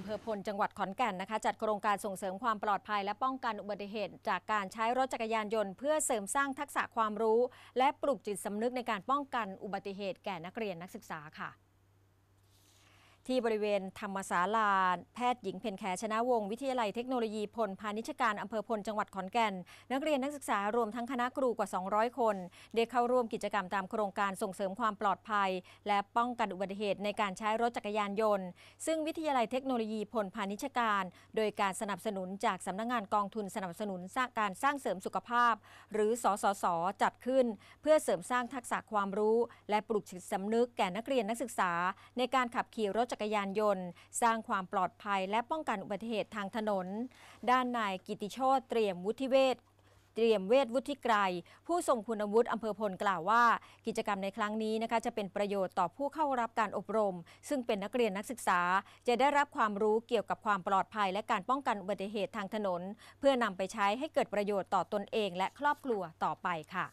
อำเภอพลจังหวัดขอนแก่นนะคะ จัดโครงการส่งเสริมความปลอดภัย และป้องกันอุบัติเหตุ จากการใช้รถจักรยานยนต์เพื่อเสริมสร้างทักษะความรู้และปลูกจิตสำนึกในการป้องกันอุบัติเหตุแก่นักเรียนนักศึกษาค่ะที่บริเวณธรรมศาลาแพทย์หญิงเพ็ญแขชนะวงศ์วิทยาลัยเทคโนโลยีพลพาณิชการ อำเภอพล จังหวัดขอนแก่น นักเรียนนักศึกษารวมทั้งคณะครูกว่า 200 คน ได้เข้าร่วมกิจกรรมตามโครงการส่งเสริมความปลอดภัยและป้องกันอุบัติเหตุในการใช้รถจักรยานยนต์ ซึ่งวิทยาลัยเทคโนโลยีพลพาณิชการ โดยการสนับสนุนจากสำนักงงานกองทุนสนับสนุนสร้างการสร้างเสริมสุขภาพ หรือสสส จัดขึ้นเพื่อเสริมสร้างทักษะความรู้และปลูกจิตสำนึกแก่นักเรียนนักศึกษา ในการขับขี่รถจักรักรยานยนต์ สร้างความปลอดภัย และป้องกันอุบัติเหตุทางถนน ด้านนายกิติโชตเตรียมวุฒิเวศเตรียมเวทวุฒิไกร ผู้ทรงคุณวุฒิอำเภอพลกล่าวว่า กิจกรรมในครั้งนี้นะคะ จะเป็นประโยชน์ต่อผู้เข้ารับการอบรม ซึ่งเป็นนักเรียนนักศึกษา จะได้รับความรู้เกี่ยวกับความปลอดภัย และการป้องกันอุบัติเหตุทางถนน เพื่อนำไปใช้ให้เกิดประโยชน์ต่อตนเอง และครอบครัวต่อไปค่ะ